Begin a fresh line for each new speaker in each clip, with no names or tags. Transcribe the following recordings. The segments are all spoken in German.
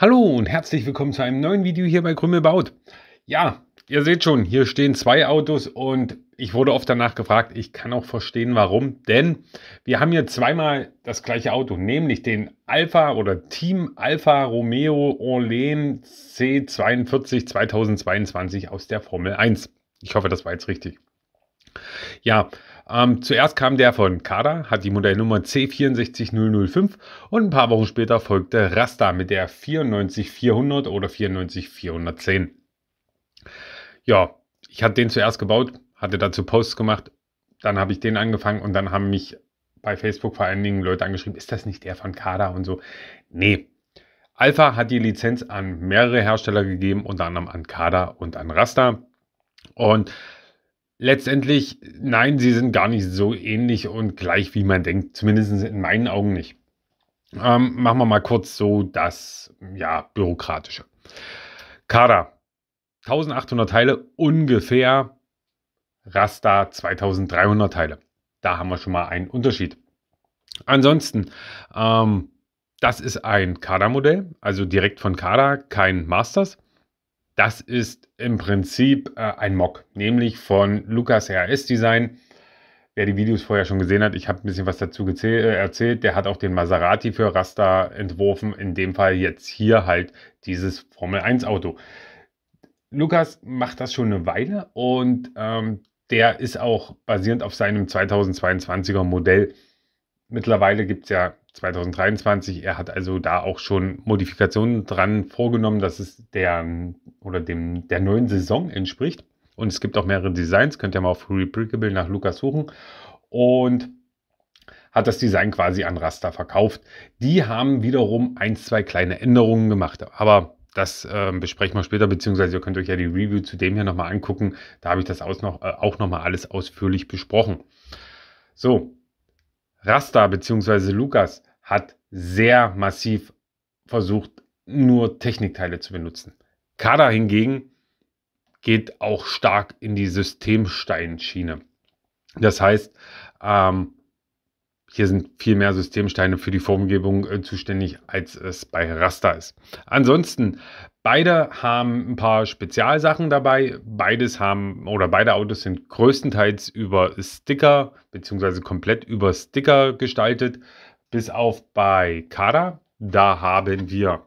Hallo und herzlich willkommen zu einem neuen Video hier bei Krümel baut. Ja, ihr seht schon, hier stehen zwei Autos und ich wurde oft danach gefragt, ich kann auch verstehen warum, denn wir haben hier zweimal das gleiche Auto, nämlich den Alpha oder Team Alpha Romeo Orlen C42 2022 aus der Formel 1. Ich hoffe, das war jetzt richtig. Ja, ähm, zuerst kam der von Kada, hat die Modellnummer C64005 und ein paar Wochen später folgte Rasta mit der 94400 oder 94410. Ja, ich hatte den zuerst gebaut, hatte dazu Posts gemacht, dann habe ich den angefangen und dann haben mich bei Facebook vor allen Dingen Leute angeschrieben, ist das nicht der von Kada und so. Nee. Alpha hat die Lizenz an mehrere Hersteller gegeben, unter anderem an Kada und an Rasta. Und Letztendlich, nein, sie sind gar nicht so ähnlich und gleich, wie man denkt. Zumindest in meinen Augen nicht. Ähm, machen wir mal kurz so das, ja, bürokratische. Kara, 1800 Teile, ungefähr Rasta 2300 Teile. Da haben wir schon mal einen Unterschied. Ansonsten, ähm, das ist ein Kader-Modell, also direkt von Kader, kein Masters. Das ist im Prinzip äh, ein Mock, nämlich von Lukas RS Design. Wer die Videos vorher schon gesehen hat, ich habe ein bisschen was dazu äh, erzählt. Der hat auch den Maserati für Raster entworfen. In dem Fall jetzt hier halt dieses Formel 1 Auto. Lukas macht das schon eine Weile und ähm, der ist auch basierend auf seinem 2022er Modell. Mittlerweile gibt es ja 2023. Er hat also da auch schon Modifikationen dran vorgenommen, dass es der oder dem der neuen Saison entspricht. Und es gibt auch mehrere Designs, könnt ihr mal auf Rebrickable nach Lukas suchen. Und hat das Design quasi an Raster verkauft. Die haben wiederum ein, zwei kleine Änderungen gemacht. Aber das äh, besprechen wir später, beziehungsweise ihr könnt euch ja die Review zu dem hier nochmal angucken. Da habe ich das aus noch, äh, auch nochmal alles ausführlich besprochen. So, Rasta bzw. Lukas hat sehr massiv versucht, nur Technikteile zu benutzen. Kada hingegen geht auch stark in die Systemsteinschiene. Das heißt, ähm, hier sind viel mehr Systemsteine für die Formgebung äh, zuständig, als es bei Raster ist. Ansonsten, beide haben ein paar Spezialsachen dabei. Beides haben oder beide Autos sind größtenteils über Sticker beziehungsweise komplett über Sticker gestaltet. Bis auf bei Kada. Da haben wir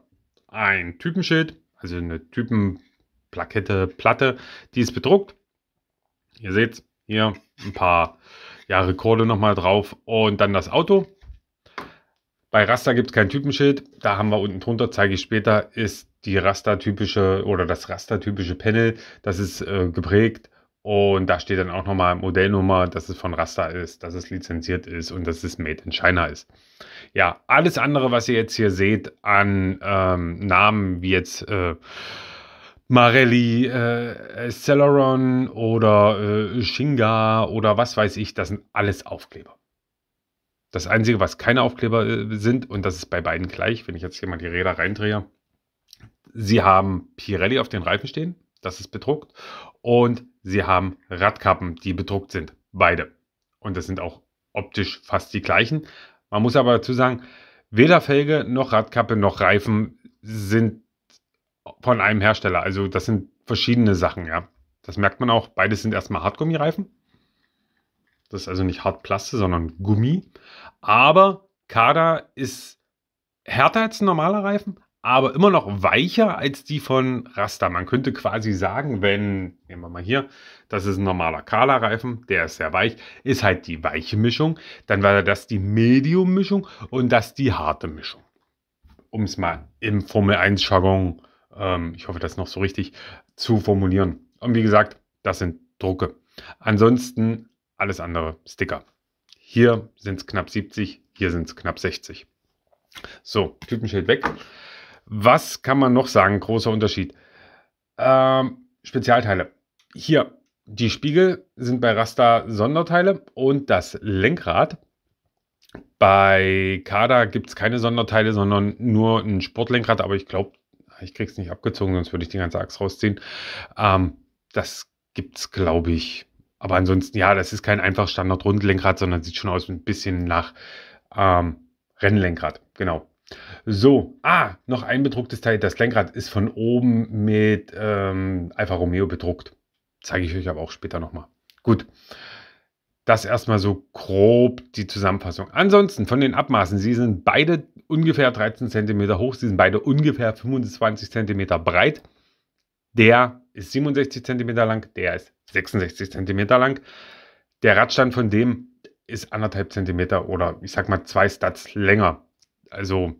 ein Typenschild, also eine Typenplakette, Platte, die ist bedruckt. Ihr seht hier ein paar ja, Rekorde nochmal drauf und dann das Auto. Bei Rasta gibt es kein Typenschild. Da haben wir unten drunter, zeige ich später, ist die Raster-typische oder das Raster-typische Panel. Das ist äh, geprägt und da steht dann auch nochmal Modellnummer, dass es von Rasta ist, dass es lizenziert ist und dass es Made in China ist. Ja, alles andere, was ihr jetzt hier seht an ähm, Namen, wie jetzt äh, Marelli, äh, Celeron oder äh, Shinga oder was weiß ich, das sind alles Aufkleber. Das Einzige, was keine Aufkleber äh, sind, und das ist bei beiden gleich, wenn ich jetzt hier mal die Räder reindrehe, sie haben Pirelli auf den Reifen stehen, das ist bedruckt, und sie haben Radkappen, die bedruckt sind, beide. Und das sind auch optisch fast die gleichen. Man muss aber dazu sagen, weder Felge noch Radkappe noch Reifen sind von einem Hersteller. Also das sind verschiedene Sachen, ja. Das merkt man auch. Beides sind erstmal Hartgummireifen. Das ist also nicht Hartplaste, sondern Gummi. Aber Kada ist härter als ein normaler Reifen, aber immer noch weicher als die von Rasta. Man könnte quasi sagen, wenn, nehmen wir mal hier, das ist ein normaler Kala-Reifen, der ist sehr weich, ist halt die weiche Mischung. Dann wäre das die Medium-Mischung und das die harte Mischung. Um es mal im Formel 1-Jargon zu ähm, ich hoffe, das noch so richtig zu formulieren. Und wie gesagt, das sind Drucke. Ansonsten alles andere Sticker. Hier sind es knapp 70, hier sind es knapp 60. So, Typenschild weg. Was kann man noch sagen? Großer Unterschied. Ähm, Spezialteile. Hier, die Spiegel sind bei Rasta Sonderteile und das Lenkrad. Bei Kada gibt es keine Sonderteile, sondern nur ein Sportlenkrad, aber ich glaube, ich es nicht abgezogen, sonst würde ich die ganze Axt rausziehen. Ähm, das es, glaube ich. Aber ansonsten, ja, das ist kein einfach Standard-Rundlenkrad, sondern sieht schon aus ein bisschen nach ähm, Rennlenkrad. Genau. So, ah, noch ein bedrucktes Teil. Das Lenkrad ist von oben mit ähm, Alfa Romeo bedruckt. Zeige ich euch aber auch später nochmal. Gut. Das erstmal so grob die Zusammenfassung. Ansonsten von den Abmaßen, sie sind beide ungefähr 13 cm hoch, sie sind beide ungefähr 25 cm breit. Der ist 67 cm lang, der ist 66 cm lang. Der Radstand von dem ist anderthalb Zentimeter oder ich sag mal zwei Stats länger. Also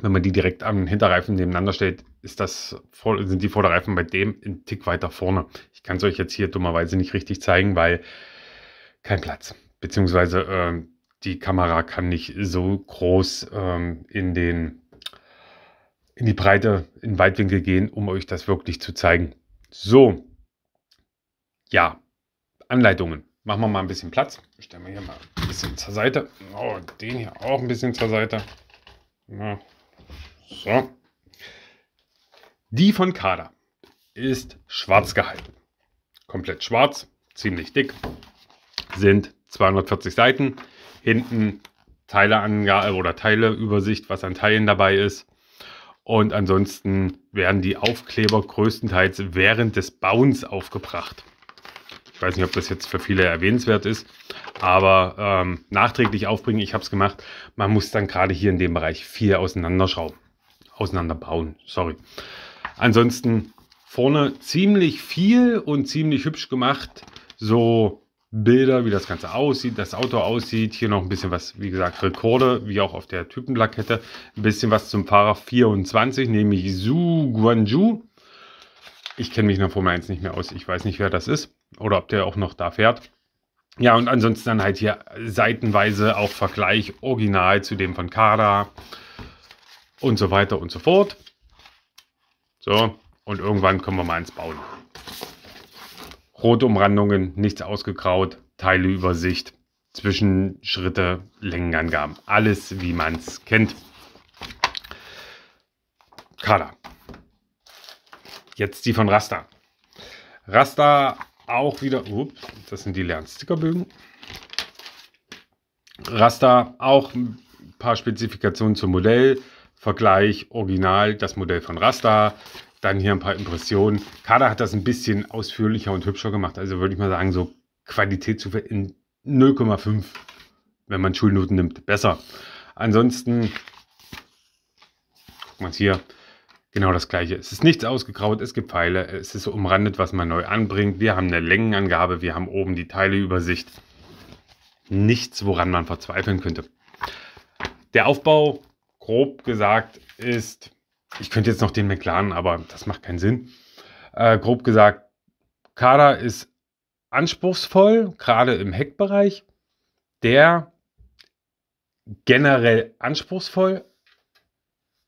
wenn man die direkt am Hinterreifen nebeneinander stellt, ist das, sind die Vorderreifen bei dem einen Tick weiter vorne. Ich kann es euch jetzt hier dummerweise nicht richtig zeigen, weil kein Platz. Beziehungsweise äh, die Kamera kann nicht so groß äh, in den in die Breite, in Weitwinkel gehen, um euch das wirklich zu zeigen. So, ja, Anleitungen. Machen wir mal ein bisschen Platz. Stellen wir hier mal ein bisschen zur Seite. Oh, den hier auch ein bisschen zur Seite. Ja. So. Die von Kader ist schwarz gehalten. Komplett schwarz, ziemlich dick, sind 240 Seiten. Hinten Teileangabe oder Teileübersicht, was an Teilen dabei ist. Und ansonsten werden die Aufkleber größtenteils während des Bauens aufgebracht. Ich weiß nicht, ob das jetzt für viele erwähnenswert ist, aber ähm, nachträglich aufbringen, ich habe es gemacht. Man muss dann gerade hier in dem Bereich viel auseinanderschrauben, auseinanderbauen, sorry. Ansonsten vorne ziemlich viel und ziemlich hübsch gemacht, so Bilder, wie das Ganze aussieht, das Auto aussieht. Hier noch ein bisschen was, wie gesagt, Rekorde, wie auch auf der Typenplakette. Ein bisschen was zum Fahrer 24, nämlich Su Guanju. Ich kenne mich in der Formel 1 nicht mehr aus. Ich weiß nicht, wer das ist oder ob der auch noch da fährt. Ja, und ansonsten dann halt hier seitenweise auch Vergleich original zu dem von Kada und so weiter und so fort. So, und irgendwann kommen wir mal ins bauen rote Umrandungen, nichts ausgegraut, Teileübersicht, Zwischenschritte, Längenangaben. Alles, wie man es kennt. Kader. Jetzt die von Rasta. Rasta auch wieder, ups, das sind die leeren Stickerbögen. Rasta auch ein paar Spezifikationen zum Modell, Vergleich Original, das Modell von Rasta, dann hier ein paar Impressionen. Kader hat das ein bisschen ausführlicher und hübscher gemacht. Also würde ich mal sagen, so Qualität zu in 0,5, wenn man Schulnoten nimmt, besser. Ansonsten, guck mal hier, genau das gleiche. Es ist nichts ausgegraut, es gibt Pfeile, es ist so umrandet, was man neu anbringt. Wir haben eine Längenangabe, wir haben oben die Teileübersicht. Nichts, woran man verzweifeln könnte. Der Aufbau, grob gesagt, ist ich könnte jetzt noch den McLaren, aber das macht keinen Sinn. Äh, grob gesagt, Kader ist anspruchsvoll, gerade im Heckbereich. Der generell anspruchsvoll,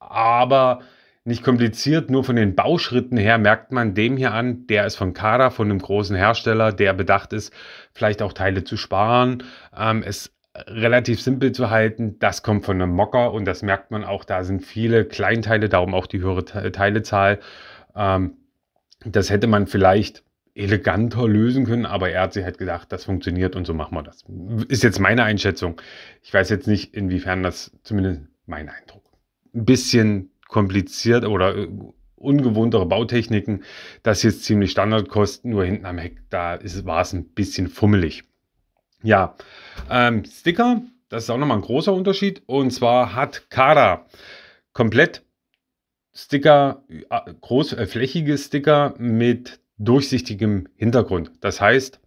aber nicht kompliziert. Nur von den Bauschritten her merkt man dem hier an, der ist von Kader, von einem großen Hersteller, der bedacht ist, vielleicht auch Teile zu sparen. Ähm, es relativ simpel zu halten, das kommt von einem Mocker und das merkt man auch, da sind viele Kleinteile, darum auch die höhere Teilezahl. Ähm, das hätte man vielleicht eleganter lösen können, aber er hat sich halt gedacht, das funktioniert und so machen wir das. Ist jetzt meine Einschätzung. Ich weiß jetzt nicht, inwiefern das zumindest mein Eindruck. Ein bisschen kompliziert oder äh, ungewohntere Bautechniken, das ist ziemlich Standardkosten, nur hinten am Heck, da war es ein bisschen fummelig. Ja, ähm, Sticker, das ist auch nochmal ein großer Unterschied. Und zwar hat Kara komplett Sticker, äh, großflächige äh, Sticker mit durchsichtigem Hintergrund. Das heißt,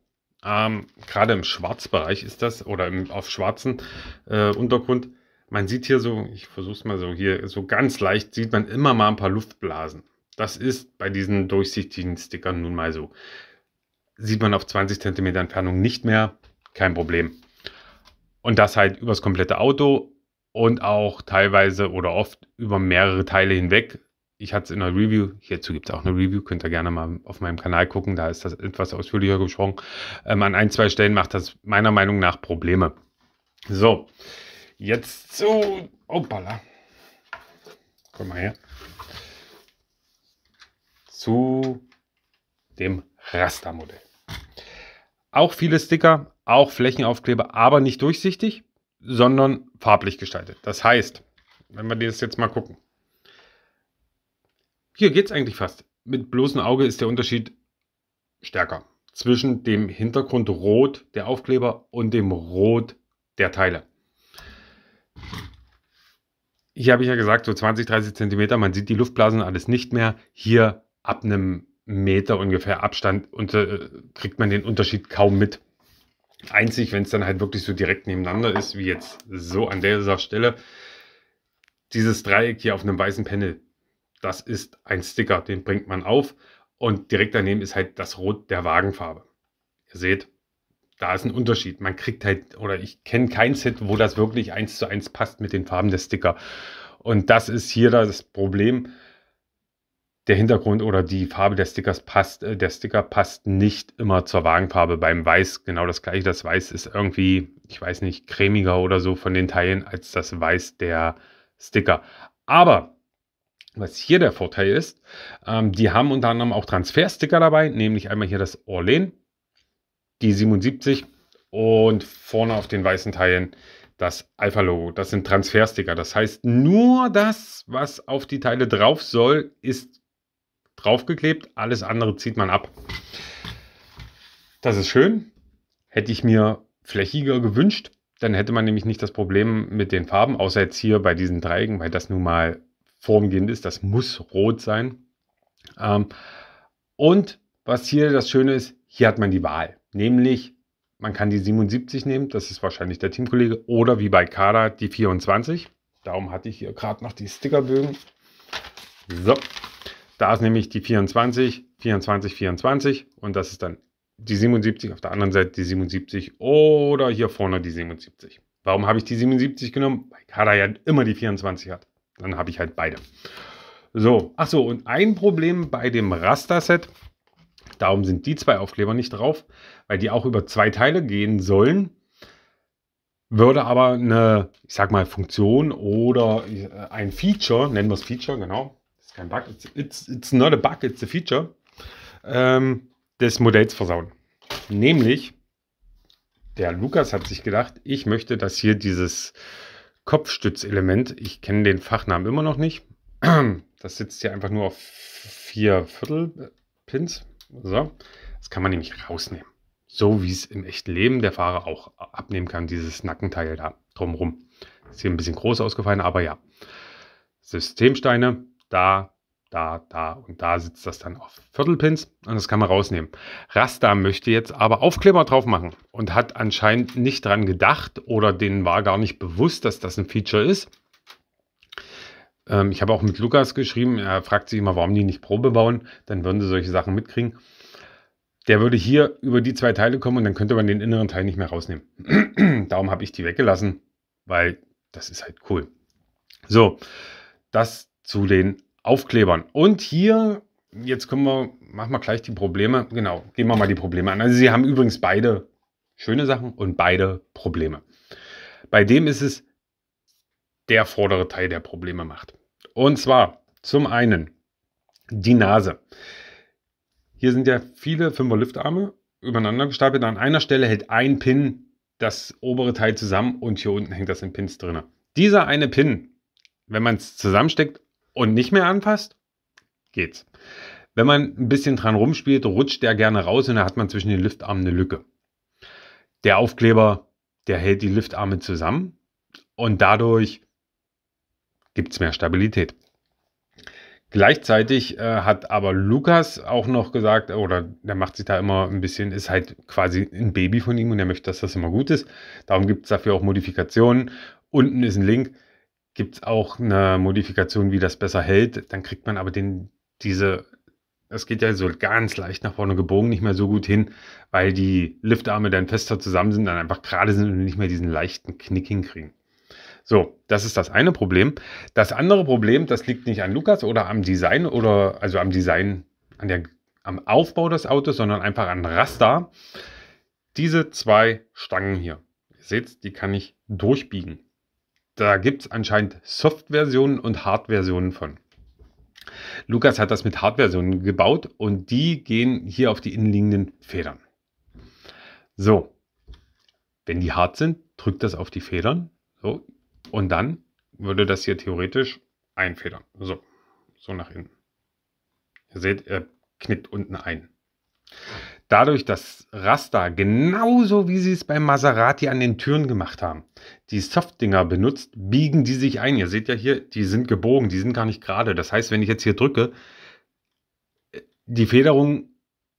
ähm, gerade im Schwarzbereich ist das oder im, auf schwarzen äh, Untergrund. Man sieht hier so, ich versuche es mal so hier, so ganz leicht sieht man immer mal ein paar Luftblasen. Das ist bei diesen durchsichtigen Stickern nun mal so. Sieht man auf 20 cm Entfernung nicht mehr kein Problem. Und das halt übers komplette Auto und auch teilweise oder oft über mehrere Teile hinweg. Ich hatte es in der Review, hierzu gibt es auch eine Review, könnt ihr gerne mal auf meinem Kanal gucken, da ist das etwas ausführlicher gesprochen. Ähm, an ein, zwei Stellen macht das meiner Meinung nach Probleme. So, jetzt zu. Opala. Komm mal her. Zu dem Rastermodell. Auch viele Sticker, auch Flächenaufkleber, aber nicht durchsichtig, sondern farblich gestaltet. Das heißt, wenn wir das jetzt mal gucken, hier geht es eigentlich fast. Mit bloßem Auge ist der Unterschied stärker zwischen dem Hintergrundrot der Aufkleber und dem Rot der Teile. Hier habe ich ja gesagt, so 20, 30 Zentimeter, man sieht die Luftblasen alles nicht mehr. Hier ab einem Meter ungefähr Abstand und, äh, kriegt man den Unterschied kaum mit. Einzig, wenn es dann halt wirklich so direkt nebeneinander ist, wie jetzt so an dieser Stelle, dieses Dreieck hier auf einem weißen Panel, das ist ein Sticker, den bringt man auf und direkt daneben ist halt das Rot der Wagenfarbe. Ihr seht, da ist ein Unterschied. Man kriegt halt, oder ich kenne kein Set, wo das wirklich eins zu eins passt mit den Farben der Sticker. Und das ist hier das Problem der Hintergrund oder die Farbe der Stickers passt, äh, der Sticker passt nicht immer zur Wagenfarbe. Beim Weiß genau das gleiche. Das Weiß ist irgendwie, ich weiß nicht, cremiger oder so von den Teilen als das Weiß der Sticker. Aber was hier der Vorteil ist, ähm, die haben unter anderem auch Transfersticker dabei, nämlich einmal hier das Orlean, die 77 und vorne auf den weißen Teilen das Alpha-Logo. Das sind Transfersticker. Das heißt, nur das, was auf die Teile drauf soll, ist draufgeklebt, alles andere zieht man ab. Das ist schön. Hätte ich mir flächiger gewünscht, dann hätte man nämlich nicht das Problem mit den Farben, außer jetzt hier bei diesen Dreiecken, weil das nun mal formgehend ist. Das muss rot sein. Ähm, und was hier das Schöne ist, hier hat man die Wahl. Nämlich, man kann die 77 nehmen, das ist wahrscheinlich der Teamkollege, oder wie bei Kader die 24. Darum hatte ich hier gerade noch die Stickerbögen. So, da ist nämlich die 24, 24, 24 und das ist dann die 77, auf der anderen Seite die 77 oder hier vorne die 77. Warum habe ich die 77 genommen? Weil Kader ja immer die 24 hat. Dann habe ich halt beide. So, achso, und ein Problem bei dem Raster-Set, darum sind die zwei Aufkleber nicht drauf, weil die auch über zwei Teile gehen sollen, würde aber eine, ich sag mal, Funktion oder äh, ein Feature, nennen wir es Feature, genau, kein Bug, it's, it's, it's not a bug, it's a feature, ähm, des Modells versauen. Nämlich, der Lukas hat sich gedacht, ich möchte, dass hier dieses Kopfstützelement, ich kenne den Fachnamen immer noch nicht, das sitzt hier einfach nur auf vier Viertel äh, Pins. So, das kann man nämlich rausnehmen. So wie es im echten Leben der Fahrer auch abnehmen kann, dieses Nackenteil da drumrum. Ist hier ein bisschen groß ausgefallen, aber ja. Systemsteine, da, da, da und da sitzt das dann auf Viertelpins und das kann man rausnehmen. Rasta möchte jetzt aber Aufkleber drauf machen und hat anscheinend nicht dran gedacht oder denen war gar nicht bewusst, dass das ein Feature ist. Ähm, ich habe auch mit Lukas geschrieben, er fragt sich immer, warum die nicht Probe bauen, dann würden sie solche Sachen mitkriegen. Der würde hier über die zwei Teile kommen und dann könnte man den inneren Teil nicht mehr rausnehmen. Darum habe ich die weggelassen, weil das ist halt cool. So, das zu den Aufklebern. Und hier, jetzt kommen wir, machen wir gleich die Probleme. Genau, gehen wir mal die Probleme an. Also sie haben übrigens beide schöne Sachen und beide Probleme. Bei dem ist es der vordere Teil, der Probleme macht. Und zwar zum einen die Nase. Hier sind ja viele Fünfer Liftarme übereinander gestapelt. An einer Stelle hält ein Pin das obere Teil zusammen und hier unten hängt das in Pins drin. Dieser eine Pin, wenn man es zusammensteckt, und nicht mehr anfasst, geht's. Wenn man ein bisschen dran rumspielt, rutscht der gerne raus und da hat man zwischen den Liftarmen eine Lücke. Der Aufkleber, der hält die Liftarme zusammen und dadurch gibt es mehr Stabilität. Gleichzeitig äh, hat aber Lukas auch noch gesagt, oder der macht sich da immer ein bisschen, ist halt quasi ein Baby von ihm und er möchte, dass das immer gut ist. Darum gibt es dafür auch Modifikationen. Unten ist ein Link, gibt es auch eine Modifikation, wie das besser hält. Dann kriegt man aber den, diese, es geht ja so ganz leicht nach vorne gebogen, nicht mehr so gut hin, weil die Liftarme dann fester zusammen sind, dann einfach gerade sind und nicht mehr diesen leichten Knick hinkriegen. So, das ist das eine Problem. Das andere Problem, das liegt nicht an Lukas oder am Design oder also am Design, an der, am Aufbau des Autos, sondern einfach an Raster. Diese zwei Stangen hier, ihr seht, die kann ich durchbiegen da gibt es anscheinend Soft-Versionen und Hard-Versionen von. Lukas hat das mit Hard-Versionen gebaut und die gehen hier auf die innenliegenden Federn. So, wenn die hart sind, drückt das auf die Federn. So, und dann würde das hier theoretisch einfedern. So, so nach innen. Ihr seht, er knickt unten ein dadurch dass Raster genauso wie sie es bei Maserati an den Türen gemacht haben, die Softdinger benutzt, biegen die sich ein. Ihr seht ja hier, die sind gebogen, die sind gar nicht gerade. Das heißt, wenn ich jetzt hier drücke, äh, die Federung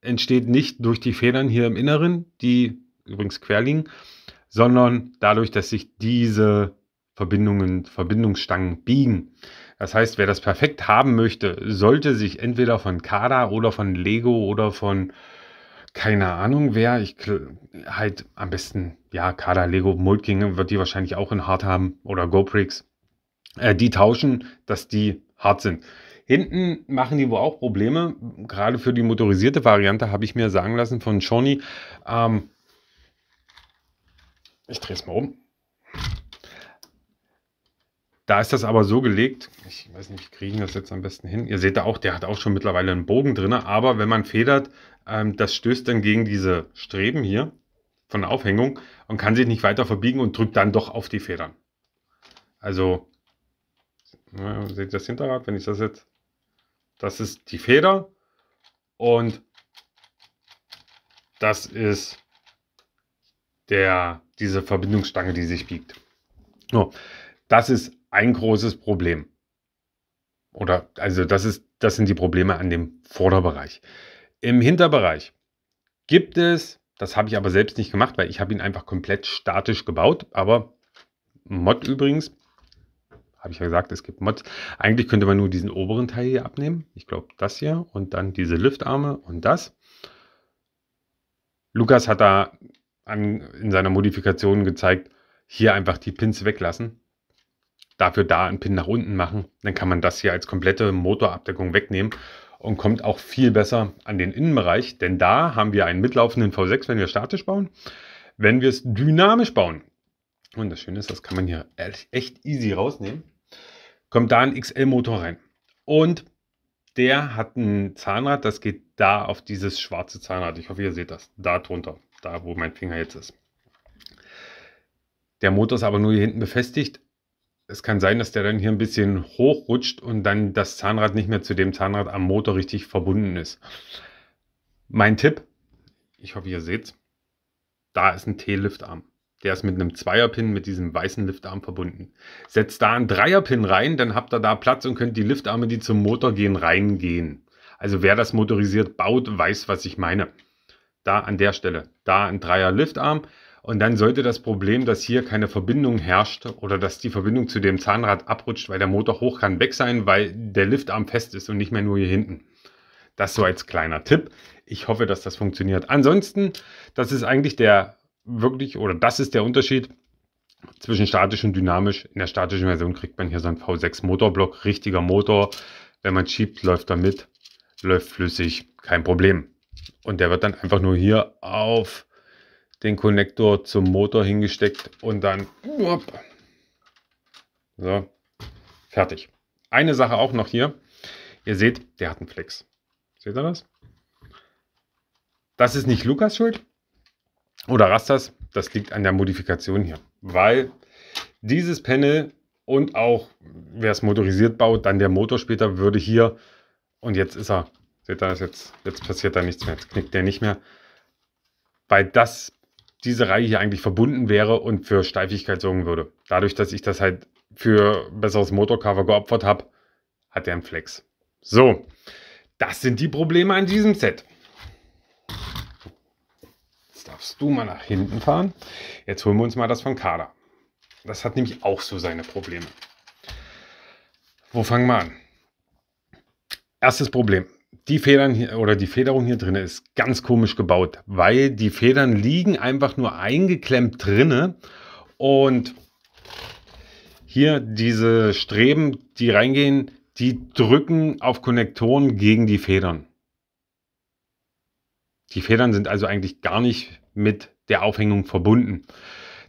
entsteht nicht durch die Federn hier im Inneren, die übrigens quer liegen, sondern dadurch, dass sich diese Verbindungen, Verbindungsstangen biegen. Das heißt, wer das perfekt haben möchte, sollte sich entweder von Kada oder von Lego oder von keine Ahnung wer. Ich halt am besten, ja, Kader, Lego, Multking wird die wahrscheinlich auch in hart haben oder GoPrix. Äh, die tauschen, dass die hart sind. Hinten machen die wohl auch Probleme. Gerade für die motorisierte Variante habe ich mir sagen lassen von Shoni. Ähm ich drehe es mal um. Da ist das aber so gelegt, ich weiß nicht, kriegen das jetzt am besten hin. Ihr seht da auch, der hat auch schon mittlerweile einen Bogen drin, aber wenn man federt, ähm, das stößt dann gegen diese Streben hier von der Aufhängung und kann sich nicht weiter verbiegen und drückt dann doch auf die Federn. Also, na, seht ihr das Hinterrad, wenn ich das jetzt, das ist die Feder und das ist der, diese Verbindungsstange, die sich biegt. So, das ist ein großes Problem. Oder, also das ist, das sind die Probleme an dem Vorderbereich. Im Hinterbereich gibt es, das habe ich aber selbst nicht gemacht, weil ich habe ihn einfach komplett statisch gebaut, aber Mod übrigens, habe ich ja gesagt, es gibt Mods. Eigentlich könnte man nur diesen oberen Teil hier abnehmen. Ich glaube, das hier und dann diese Liftarme und das. Lukas hat da an, in seiner Modifikation gezeigt, hier einfach die Pins weglassen dafür da einen Pin nach unten machen. Dann kann man das hier als komplette Motorabdeckung wegnehmen und kommt auch viel besser an den Innenbereich, denn da haben wir einen mitlaufenden V6, wenn wir statisch bauen. Wenn wir es dynamisch bauen, und das Schöne ist, das kann man hier echt easy rausnehmen, kommt da ein XL-Motor rein. Und der hat ein Zahnrad, das geht da auf dieses schwarze Zahnrad. Ich hoffe, ihr seht das. Da drunter, da wo mein Finger jetzt ist. Der Motor ist aber nur hier hinten befestigt es kann sein, dass der dann hier ein bisschen hochrutscht und dann das Zahnrad nicht mehr zu dem Zahnrad am Motor richtig verbunden ist. Mein Tipp, ich hoffe, ihr seht's, da ist ein T-Liftarm. Der ist mit einem Zweierpin mit diesem weißen Liftarm verbunden. Setzt da einen Dreierpin rein, dann habt ihr da Platz und könnt die Liftarme, die zum Motor gehen, reingehen. Also wer das motorisiert baut, weiß, was ich meine. Da an der Stelle, da ein Dreier Liftarm, und dann sollte das Problem, dass hier keine Verbindung herrscht oder dass die Verbindung zu dem Zahnrad abrutscht, weil der Motor hoch kann, weg sein, weil der Liftarm fest ist und nicht mehr nur hier hinten. Das so als kleiner Tipp. Ich hoffe, dass das funktioniert. Ansonsten, das ist eigentlich der wirklich oder das ist der Unterschied zwischen statisch und dynamisch. In der statischen Version kriegt man hier so einen V6 Motorblock, richtiger Motor. Wenn man schiebt, läuft er mit, läuft flüssig, kein Problem. Und der wird dann einfach nur hier auf den Konnektor zum Motor hingesteckt und dann so, fertig. Eine Sache auch noch hier. Ihr seht, der hat einen Flex. Seht ihr das? Das ist nicht Lukas Schuld oder Rastas. Das liegt an der Modifikation hier. Weil dieses Panel und auch, wer es motorisiert baut, dann der Motor später würde hier und jetzt ist er. Seht ihr das jetzt? Jetzt passiert da nichts mehr. Jetzt knickt der nicht mehr. Weil das diese Reihe hier eigentlich verbunden wäre und für Steifigkeit sorgen würde. Dadurch, dass ich das halt für besseres Motorcover geopfert habe, hat der einen Flex. So, das sind die Probleme an diesem Set. Jetzt darfst du mal nach hinten fahren. Jetzt holen wir uns mal das von Kader. Das hat nämlich auch so seine Probleme. Wo fangen wir an? Erstes Problem die Federn hier, oder die Federung hier drin ist ganz komisch gebaut, weil die Federn liegen einfach nur eingeklemmt drinne und hier diese Streben, die reingehen, die drücken auf Konnektoren gegen die Federn. Die Federn sind also eigentlich gar nicht mit der Aufhängung verbunden.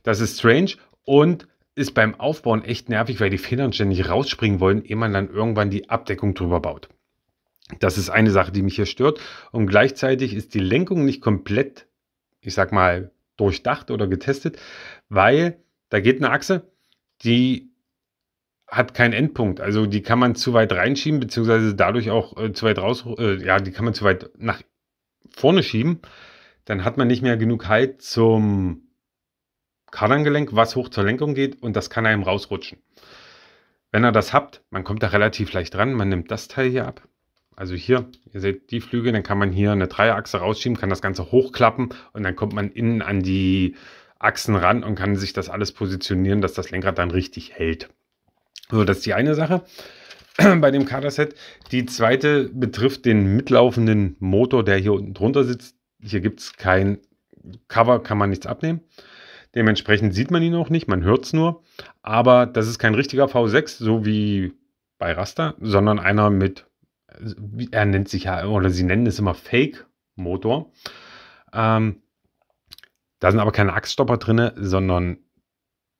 Das ist strange und ist beim Aufbauen echt nervig, weil die Federn ständig rausspringen wollen, ehe man dann irgendwann die Abdeckung drüber baut. Das ist eine Sache, die mich hier stört. Und gleichzeitig ist die Lenkung nicht komplett, ich sag mal, durchdacht oder getestet, weil da geht eine Achse, die hat keinen Endpunkt. Also die kann man zu weit reinschieben, beziehungsweise dadurch auch äh, zu weit raus, äh, ja, die kann man zu weit nach vorne schieben. Dann hat man nicht mehr genug Halt zum Kardangelenk, was hoch zur Lenkung geht und das kann einem rausrutschen. Wenn er das habt, man kommt da relativ leicht dran, man nimmt das Teil hier ab, also hier, ihr seht die Flügel, dann kann man hier eine Dreierachse rausschieben, kann das Ganze hochklappen und dann kommt man innen an die Achsen ran und kann sich das alles positionieren, dass das Lenkrad dann richtig hält. So, das ist die eine Sache bei dem Kaderset. Die zweite betrifft den mitlaufenden Motor, der hier unten drunter sitzt. Hier gibt es kein Cover, kann man nichts abnehmen. Dementsprechend sieht man ihn auch nicht, man hört es nur. Aber das ist kein richtiger V6, so wie bei Raster, sondern einer mit er nennt sich ja, oder sie nennen es immer Fake-Motor. Ähm, da sind aber keine Achsstopper drin, sondern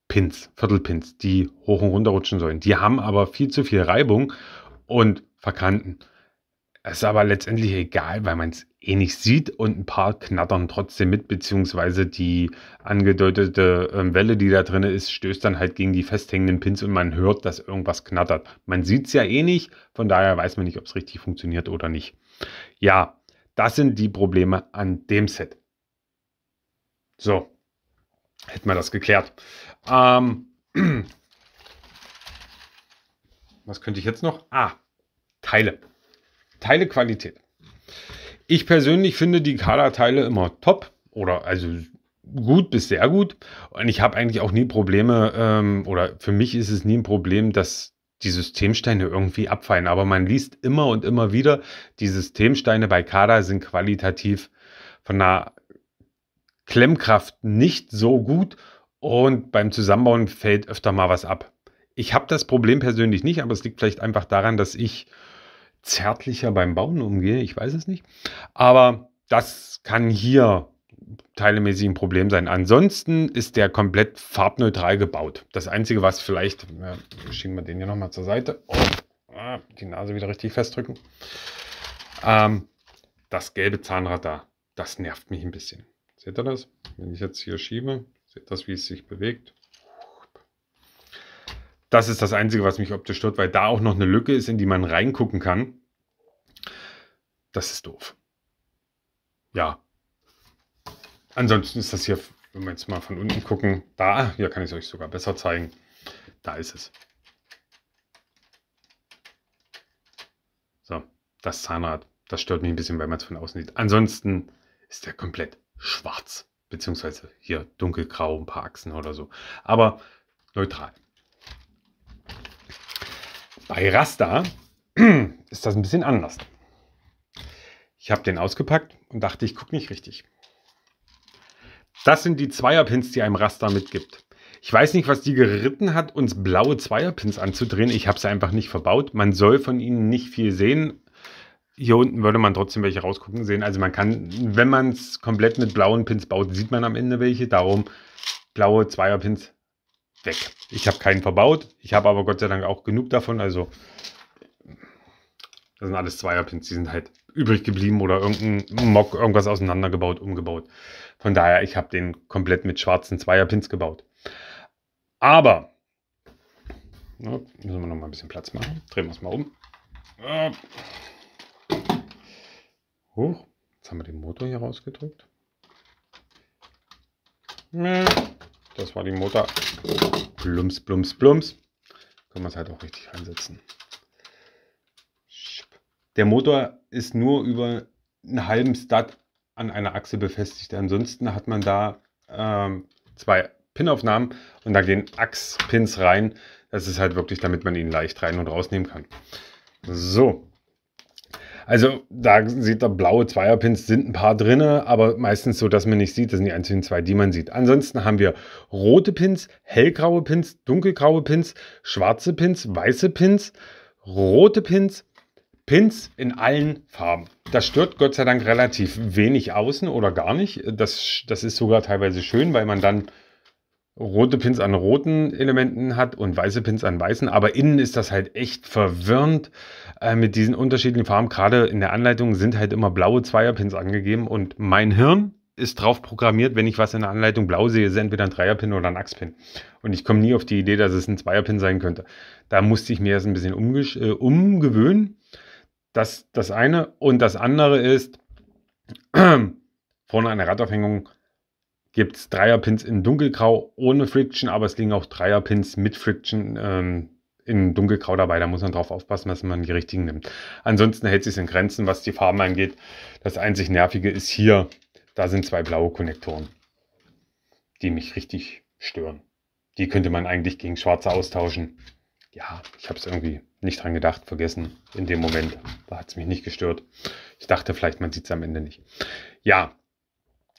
Pins, Viertelpins, die hoch und runter rutschen sollen. Die haben aber viel zu viel Reibung und Verkanten. Es ist aber letztendlich egal, weil man es eh nicht sieht und ein paar knattern trotzdem mit, beziehungsweise die angedeutete äh, Welle, die da drin ist, stößt dann halt gegen die festhängenden Pins und man hört, dass irgendwas knattert. Man sieht es ja eh nicht, von daher weiß man nicht, ob es richtig funktioniert oder nicht. Ja, das sind die Probleme an dem Set. So, hätten wir das geklärt. Ähm, was könnte ich jetzt noch? Ah, Teile. Teilequalität. Ich persönlich finde die Kaderteile immer top oder also gut bis sehr gut. Und ich habe eigentlich auch nie Probleme ähm, oder für mich ist es nie ein Problem, dass die Systemsteine irgendwie abfallen. Aber man liest immer und immer wieder, die Systemsteine bei Kader sind qualitativ von einer Klemmkraft nicht so gut und beim Zusammenbauen fällt öfter mal was ab. Ich habe das Problem persönlich nicht, aber es liegt vielleicht einfach daran, dass ich zärtlicher beim Bauen umgehe, ich weiß es nicht. Aber das kann hier teilemäßig ein Problem sein. Ansonsten ist der komplett farbneutral gebaut. Das Einzige, was vielleicht, äh, schieben wir den hier nochmal zur Seite. Oh, ah, die Nase wieder richtig festdrücken. Ähm, das gelbe Zahnrad da, das nervt mich ein bisschen. Seht ihr das? Wenn ich jetzt hier schiebe, seht ihr das, wie es sich bewegt? Das ist das Einzige, was mich optisch stört, weil da auch noch eine Lücke ist, in die man reingucken kann. Das ist doof. Ja. Ansonsten ist das hier, wenn wir jetzt mal von unten gucken, da, hier kann ich es euch sogar besser zeigen. Da ist es. So, das Zahnrad. Das stört mich ein bisschen, weil man es von außen sieht. Ansonsten ist der komplett schwarz. Beziehungsweise hier dunkelgrau, ein paar Achsen oder so. Aber neutral. Bei Rasta ist das ein bisschen anders. Ich habe den ausgepackt und dachte, ich gucke nicht richtig. Das sind die Zweierpins, die einem Raster mitgibt. Ich weiß nicht, was die geritten hat, uns blaue Zweierpins anzudrehen. Ich habe sie einfach nicht verbaut. Man soll von ihnen nicht viel sehen. Hier unten würde man trotzdem welche rausgucken sehen. Also man kann, wenn man es komplett mit blauen Pins baut, sieht man am Ende welche. Darum blaue Zweierpins weg. Ich habe keinen verbaut. Ich habe aber Gott sei Dank auch genug davon. Also das sind alles Zweierpins, die sind halt übrig geblieben oder irgendein Mock, irgendwas auseinandergebaut, umgebaut. Von daher, ich habe den komplett mit schwarzen Zweierpins gebaut. Aber, müssen wir noch mal ein bisschen Platz machen. Drehen wir es mal um. Hoch. Ah. Jetzt haben wir den Motor hier rausgedrückt. Das war die Motor. Plums, plums, plums. Können wir es halt auch richtig einsetzen. Der Motor ist nur über einen halben Stud an einer Achse befestigt. Ansonsten hat man da ähm, zwei Pinaufnahmen und da gehen Achspins rein. Das ist halt wirklich, damit man ihn leicht rein und rausnehmen kann. So. Also da sieht er, blaue Zweierpins sind ein paar drin, aber meistens so, dass man nicht sieht. Das sind die einzigen zwei, die man sieht. Ansonsten haben wir rote Pins, hellgraue Pins, dunkelgraue Pins, schwarze Pins, weiße Pins, rote Pins, Pins in allen Farben. Das stört Gott sei Dank relativ wenig außen oder gar nicht. Das, das ist sogar teilweise schön, weil man dann rote Pins an roten Elementen hat und weiße Pins an weißen. Aber innen ist das halt echt verwirrend äh, mit diesen unterschiedlichen Farben. Gerade in der Anleitung sind halt immer blaue Zweierpins angegeben und mein Hirn ist drauf programmiert, wenn ich was in der Anleitung blau sehe, ist entweder ein Dreierpin oder ein Achspin. Und ich komme nie auf die Idee, dass es ein Zweierpin sein könnte. Da musste ich mir erst ein bisschen äh, umgewöhnen. Das, das eine. Und das andere ist, vorne an der Radaufhängung gibt es Dreierpins in dunkelgrau ohne Friction, aber es liegen auch Dreierpins mit Friction ähm, in dunkelgrau dabei. Da muss man drauf aufpassen, dass man die richtigen nimmt. Ansonsten hält sich in Grenzen, was die Farben angeht. Das einzig Nervige ist hier, da sind zwei blaue Konnektoren, die mich richtig stören. Die könnte man eigentlich gegen schwarze austauschen. Ja, ich habe es irgendwie nicht dran gedacht, vergessen in dem Moment. hat es mich nicht gestört. Ich dachte vielleicht, man sieht es am Ende nicht. Ja,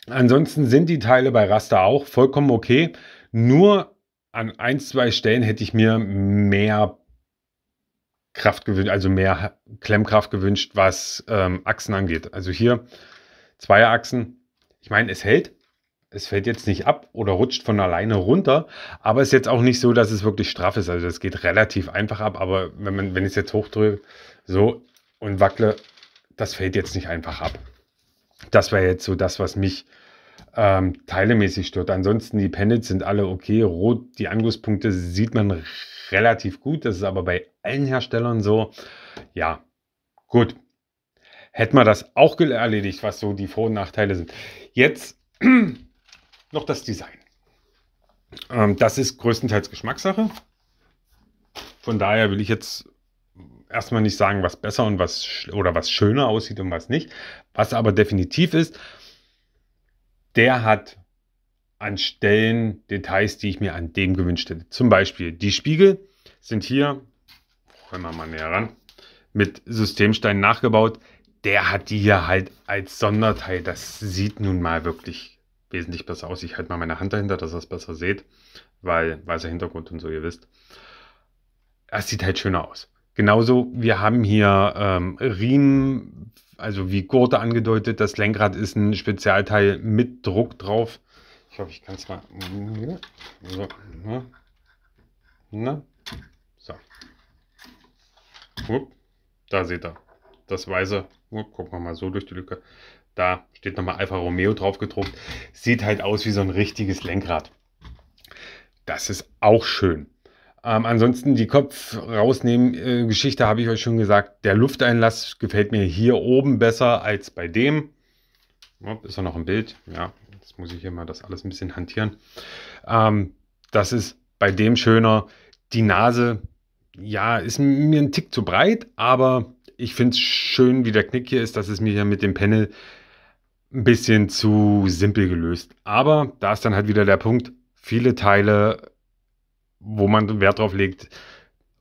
ansonsten sind die Teile bei Raster auch vollkommen okay. Nur an ein, zwei Stellen hätte ich mir mehr Kraft gewünscht, also mehr Klemmkraft gewünscht, was ähm, Achsen angeht. Also hier zwei Achsen. Ich meine, es hält, es fällt jetzt nicht ab oder rutscht von alleine runter, aber es ist jetzt auch nicht so, dass es wirklich straff ist. Also das geht relativ einfach ab, aber wenn, man, wenn ich es jetzt hochdrücke, so und wackle, das fällt jetzt nicht einfach ab. Das wäre jetzt so das, was mich ähm, teilemäßig stört. Ansonsten die Pendels sind alle okay. Rot, die Angusspunkte sieht man relativ gut. Das ist aber bei allen Herstellern so. Ja, gut. Hätten wir das auch erledigt, was so die Vor- und Nachteile sind. Jetzt noch das Design. Ähm, das ist größtenteils Geschmackssache. Von daher will ich jetzt erstmal nicht sagen, was besser und was oder was schöner aussieht und was nicht. Was aber definitiv ist, der hat an Stellen Details, die ich mir an dem gewünscht hätte. Zum Beispiel die Spiegel sind hier, räumen wir mal näher ran, mit Systemstein nachgebaut. Der hat die hier halt als Sonderteil. Das sieht nun mal wirklich wesentlich besser aus. Ich halte mal meine Hand dahinter, dass ihr es besser seht, weil weißer Hintergrund und so, ihr wisst. Es sieht halt schöner aus. Genauso, wir haben hier ähm, Riemen, also wie Gurte angedeutet. Das Lenkrad ist ein Spezialteil mit Druck drauf. Ich hoffe, ich kann es mal. So. Ne? ne? So. Hup. Da seht ihr. Das weiße. Hup, gucken wir mal so durch die Lücke. Da steht nochmal Alfa Romeo drauf gedruckt. Sieht halt aus wie so ein richtiges Lenkrad. Das ist auch schön. Ähm, ansonsten die Kopf rausnehmen äh, Geschichte habe ich euch schon gesagt. Der Lufteinlass gefällt mir hier oben besser als bei dem. ist da noch ein Bild? Ja, jetzt muss ich hier mal das alles ein bisschen hantieren. Ähm, das ist bei dem schöner. Die Nase, ja, ist mir ein Tick zu breit, aber ich finde es schön, wie der Knick hier ist. dass es mir hier mit dem Panel ein bisschen zu simpel gelöst. Aber da ist dann halt wieder der Punkt, viele Teile, wo man Wert drauf legt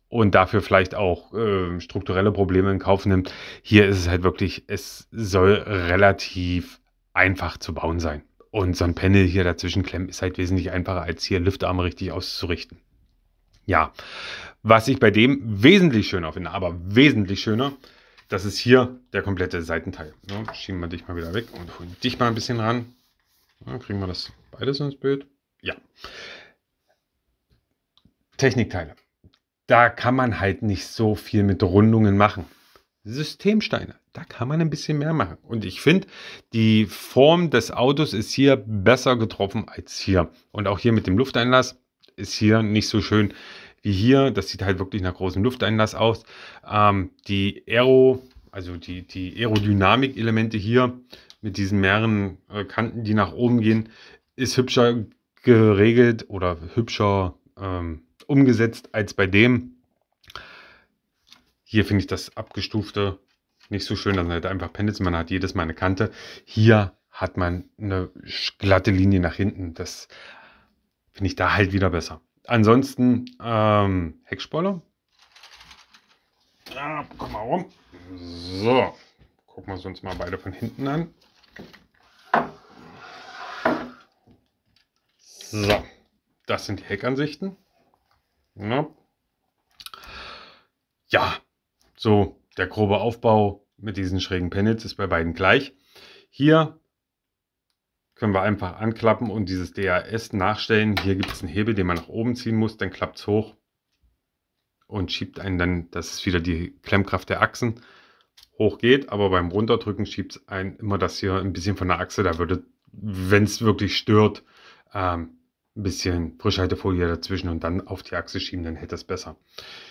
und dafür vielleicht auch äh, strukturelle Probleme in Kauf nimmt. Hier ist es halt wirklich, es soll relativ einfach zu bauen sein. Und so ein Panel hier dazwischen klemmen ist halt wesentlich einfacher, als hier Liftarme richtig auszurichten. Ja, was ich bei dem wesentlich schöner finde, aber wesentlich schöner, das ist hier der komplette Seitenteil. Ja, schieben wir dich mal wieder weg und holen dich mal ein bisschen ran. Dann kriegen wir das beides ins Bild? Ja. Technikteile. Da kann man halt nicht so viel mit Rundungen machen. Systemsteine. Da kann man ein bisschen mehr machen. Und ich finde, die Form des Autos ist hier besser getroffen als hier. Und auch hier mit dem Lufteinlass ist hier nicht so schön wie hier. Das sieht halt wirklich nach großem Lufteinlass aus. Ähm, die Aero, also die, die Aerodynamik-Elemente hier mit diesen mehreren äh, Kanten, die nach oben gehen, ist hübscher geregelt oder hübscher ähm, umgesetzt als bei dem. Hier finde ich das abgestufte nicht so schön, dass man halt einfach pendelt. Man hat jedes Mal eine Kante. Hier hat man eine glatte Linie nach hinten. Das finde ich da halt wieder besser ansonsten ähm, Heckspoiler. Ja, komm mal rum. So, gucken wir uns mal beide von hinten an. So, das sind die Heckansichten. Ja. ja, so der grobe Aufbau mit diesen schrägen Panels ist bei beiden gleich. Hier können wir einfach anklappen und dieses DAS nachstellen. Hier gibt es einen Hebel, den man nach oben ziehen muss, dann klappt es hoch und schiebt einen dann, das ist wieder die Klemmkraft der Achsen, hoch geht, aber beim Runterdrücken schiebt es einen immer das hier ein bisschen von der Achse, da würde, wenn es wirklich stört, ähm, ein bisschen Frischhaltefolie dazwischen und dann auf die Achse schieben, dann hätte es besser.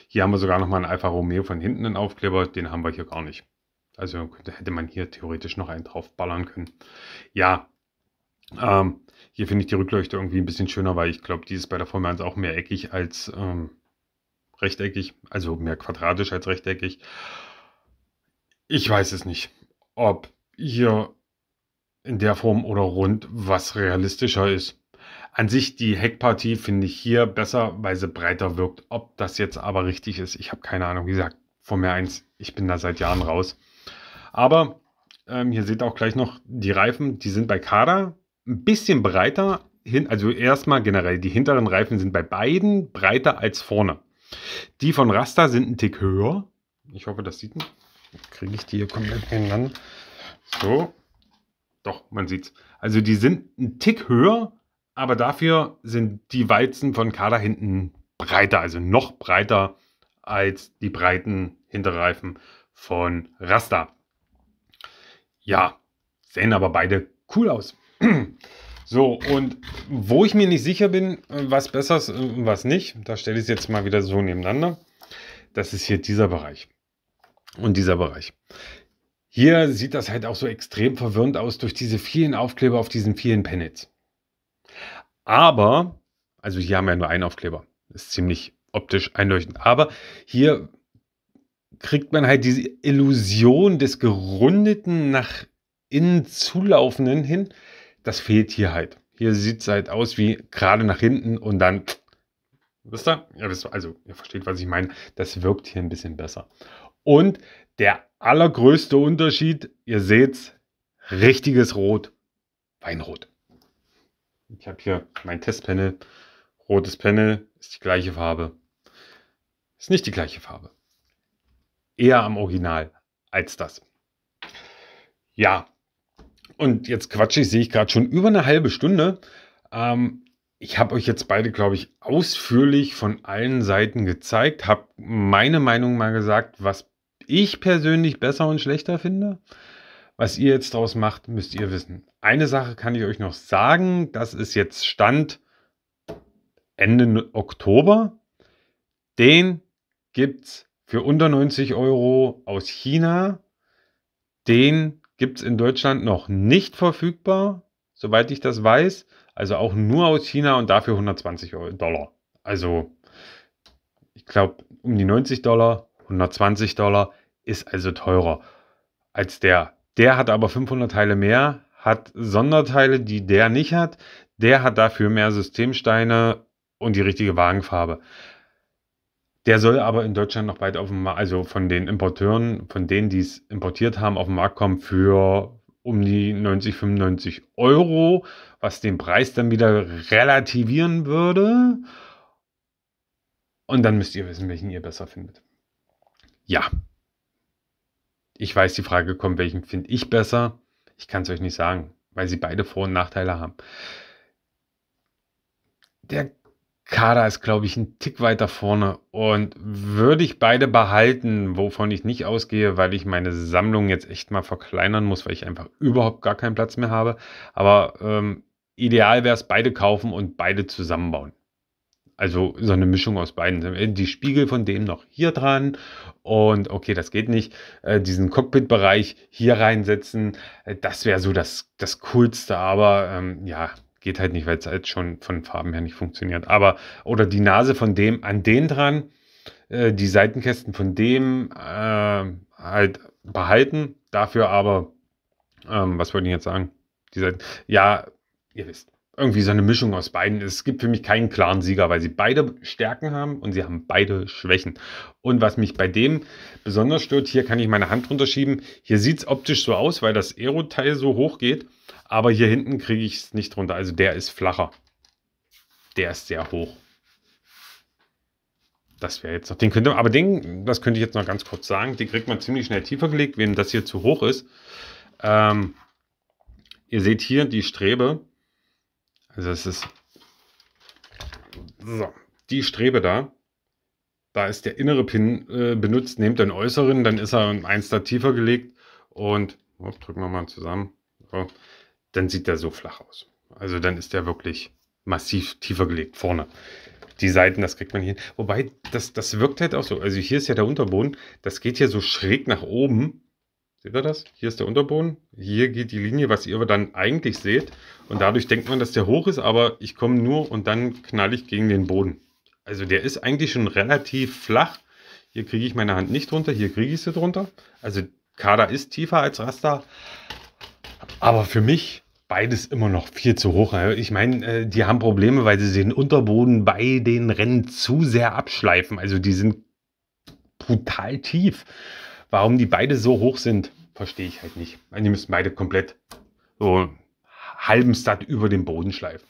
Hier haben wir sogar nochmal einen Alfa Romeo von hinten einen Aufkleber, den haben wir hier gar nicht. Also hätte man hier theoretisch noch einen drauf ballern können. Ja, ähm, hier finde ich die Rückleuchte irgendwie ein bisschen schöner, weil ich glaube, die ist bei der Formel 1 auch mehr eckig als ähm, rechteckig, also mehr quadratisch als rechteckig. Ich weiß es nicht, ob hier in der Form oder rund was realistischer ist. An sich die Heckpartie finde ich hier besser, weil sie breiter wirkt. Ob das jetzt aber richtig ist, ich habe keine Ahnung. Wie gesagt, Formel 1, ich bin da seit Jahren raus. Aber ähm, hier seht ihr auch gleich noch die Reifen, die sind bei Kada ein bisschen breiter hin, also erstmal generell, die hinteren Reifen sind bei beiden breiter als vorne. Die von Rasta sind ein Tick höher. Ich hoffe, das sieht man. Kriege ich die hier komplett gegeneinander. So. Doch, man sieht's. Also die sind ein Tick höher, aber dafür sind die Walzen von Kader hinten breiter, also noch breiter als die breiten Hinterreifen von Rasta. Ja, sehen aber beide cool aus. So, und wo ich mir nicht sicher bin, was besser ist und was nicht, da stelle ich es jetzt mal wieder so nebeneinander. Das ist hier dieser Bereich und dieser Bereich. Hier sieht das halt auch so extrem verwirrend aus durch diese vielen Aufkleber auf diesen vielen Pennets. Aber, also hier haben wir ja nur einen Aufkleber. Ist ziemlich optisch einleuchtend. Aber hier kriegt man halt diese Illusion des gerundeten, nach innen zulaufenden hin das fehlt hier halt. Hier sieht es halt aus wie gerade nach hinten und dann, wisst ihr? Ja, wisst ihr? Also, ihr versteht, was ich meine. Das wirkt hier ein bisschen besser. Und der allergrößte Unterschied, ihr seht's, richtiges Rot, Weinrot. Ich habe hier mein Testpanel. Rotes Panel ist die gleiche Farbe. Ist nicht die gleiche Farbe. Eher am Original als das. Ja, und jetzt quatsche ich, sehe ich gerade schon über eine halbe Stunde. Ähm, ich habe euch jetzt beide, glaube ich, ausführlich von allen Seiten gezeigt, habe meine Meinung mal gesagt, was ich persönlich besser und schlechter finde. Was ihr jetzt draus macht, müsst ihr wissen. Eine Sache kann ich euch noch sagen, das ist jetzt Stand Ende Oktober. Den gibt es für unter 90 Euro aus China. Den gibt es in Deutschland noch nicht verfügbar, soweit ich das weiß. Also auch nur aus China und dafür 120 Dollar. Also ich glaube um die 90 Dollar, 120 Dollar ist also teurer als der. Der hat aber 500 Teile mehr, hat Sonderteile, die der nicht hat. Der hat dafür mehr Systemsteine und die richtige Wagenfarbe. Der soll aber in Deutschland noch bald auf dem Markt, also von den Importeuren, von denen, die es importiert haben, auf den Markt kommen für um die 90, 95 Euro, was den Preis dann wieder relativieren würde. Und dann müsst ihr wissen, welchen ihr besser findet. Ja. Ich weiß, die Frage kommt, welchen finde ich besser? Ich kann es euch nicht sagen, weil sie beide Vor- und Nachteile haben. Der Kader ist, glaube ich, ein Tick weiter vorne und würde ich beide behalten, wovon ich nicht ausgehe, weil ich meine Sammlung jetzt echt mal verkleinern muss, weil ich einfach überhaupt gar keinen Platz mehr habe. Aber ähm, ideal wäre es, beide kaufen und beide zusammenbauen. Also so eine Mischung aus beiden. Die Spiegel von dem noch hier dran und okay, das geht nicht. Äh, diesen Cockpit-Bereich hier reinsetzen, äh, das wäre so das, das Coolste, aber ähm, ja, geht halt nicht, weil es halt schon von Farben her nicht funktioniert. Aber, oder die Nase von dem an den dran, äh, die Seitenkästen von dem äh, halt behalten, dafür aber, ähm, was wollte ich jetzt sagen? Die Seiten, ja, ihr wisst, irgendwie so eine Mischung aus beiden. Es gibt für mich keinen klaren Sieger, weil sie beide Stärken haben und sie haben beide Schwächen. Und was mich bei dem besonders stört, hier kann ich meine Hand runterschieben. Hier sieht es optisch so aus, weil das Aero-Teil so hoch geht. Aber hier hinten kriege ich es nicht runter. Also der ist flacher. Der ist sehr hoch. Das wäre jetzt noch, den könnte, aber den, das könnte ich jetzt noch ganz kurz sagen, den kriegt man ziemlich schnell tiefer gelegt, wenn das hier zu hoch ist. Ähm, ihr seht hier die Strebe, also es ist so, die Strebe da, da ist der innere Pin äh, benutzt, nehmt den äußeren, dann ist er eins da tiefer gelegt und oh, drücken wir mal zusammen. So dann sieht der so flach aus. Also dann ist der wirklich massiv tiefer gelegt vorne. Die Seiten, das kriegt man hier. hin. Wobei, das, das wirkt halt auch so. Also hier ist ja der Unterboden. Das geht hier so schräg nach oben. Seht ihr das? Hier ist der Unterboden. Hier geht die Linie, was ihr dann eigentlich seht. Und dadurch denkt man, dass der hoch ist, aber ich komme nur und dann knall ich gegen den Boden. Also der ist eigentlich schon relativ flach. Hier kriege ich meine Hand nicht drunter, hier kriege ich sie drunter. Also Kader ist tiefer als Raster. Aber für mich beides immer noch viel zu hoch. Ich meine, äh, die haben Probleme, weil sie den Unterboden bei den Rennen zu sehr abschleifen. Also die sind brutal tief. Warum die beide so hoch sind, verstehe ich halt nicht. Die müssen beide komplett so halben Stat über den Boden schleifen.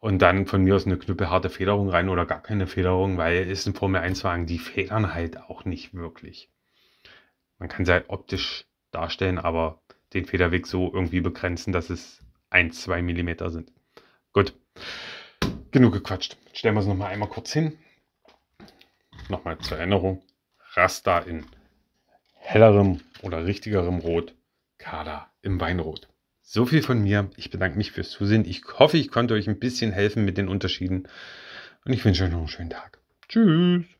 Und dann von mir aus eine knüppelharte Federung rein oder gar keine Federung, weil ist ein Formel 1-Wagen, die federn halt auch nicht wirklich. Man kann sie halt optisch darstellen, aber den Federweg so irgendwie begrenzen, dass es 1, 2 Millimeter sind. Gut. Genug gequatscht. Stellen wir es nochmal einmal kurz hin. Nochmal zur Erinnerung. Raster in hellerem oder richtigerem Rot. Kader im Weinrot. So viel von mir. Ich bedanke mich fürs Zusehen. Ich hoffe, ich konnte euch ein bisschen helfen mit den Unterschieden. Und ich wünsche euch noch einen schönen Tag. Tschüss.